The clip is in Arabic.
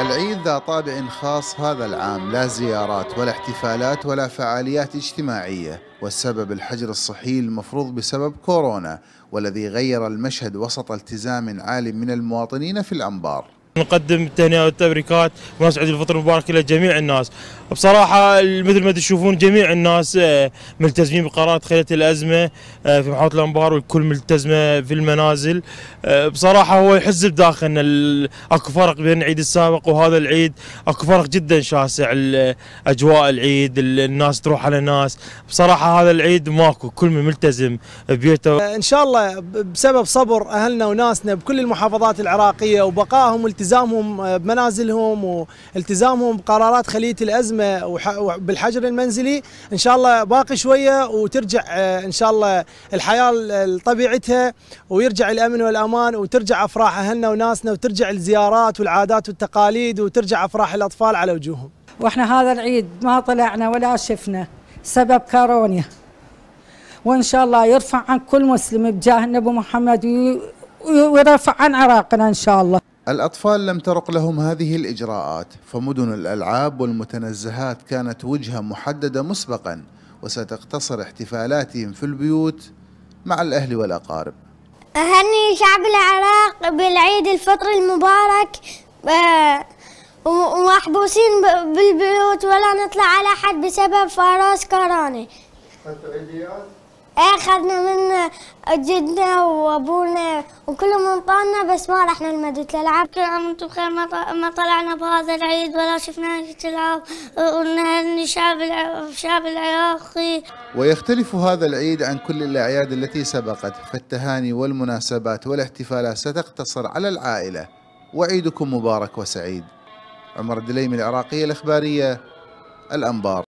العيد ذا طابع خاص هذا العام لا زيارات ولا احتفالات ولا فعاليات اجتماعية والسبب الحجر الصحي المفروض بسبب كورونا والذي غير المشهد وسط التزام عال من المواطنين في الأنبار نقدم التهنئه والتبريكات ونسعد الفطر المبارك الى جميع الناس. بصراحه مثل ما تشوفون جميع الناس آه، ملتزمين بقرارات خيلة الازمه آه، في محافظه الانبار والكل ملتزمه في المنازل. آه، بصراحه هو يحز بداخلنا اكو فرق بين العيد السابق وهذا العيد اكو فرق جدا شاسع اجواء العيد الناس تروح على ناس بصراحه هذا العيد ماكو كل من ملتزم بيته ان شاء الله بسبب صبر اهلنا وناسنا بكل المحافظات العراقيه وبقائهم التزام التزامهم آه، بمنازلهم والتزامهم بقرارات خليه الازمه وبالحجر المنزلي ان شاء الله باقي شويه وترجع آه، ان شاء الله الحياه لطبيعتها ويرجع الامن والامان وترجع افراح اهلنا وناسنا وترجع الزيارات والعادات والتقاليد وترجع افراح الاطفال على وجوههم. واحنا هذا العيد ما طلعنا ولا شفنا سبب كورونا. وان شاء الله يرفع عن كل مسلم بجاه النبي محمد ويرفع عن عراقنا ان شاء الله الأطفال لم ترق لهم هذه الإجراءات فمدن الألعاب والمتنزهات كانت وجهة محددة مسبقا وستقتصر احتفالاتهم في البيوت مع الأهل والأقارب أهني شعب العراق بالعيد الفطر المبارك آه، ومحبوسين بالبيوت ولا نطلع على حد بسبب فراس كورونا اخذنا من جدنا وابونا وكلهم انطانا بس ما رحنا المدرسه الالعاب كل عام وانتم بخير ما طلعنا بهذا العيد ولا شفنا تلعب ونهني شعب الشعب العراقي ويختلف هذا العيد عن كل الاعياد التي سبقت فالتهاني والمناسبات والاحتفالات ستقتصر على العائله وعيدكم مبارك وسعيد عمر الدليمي العراقيه الاخباريه الانبار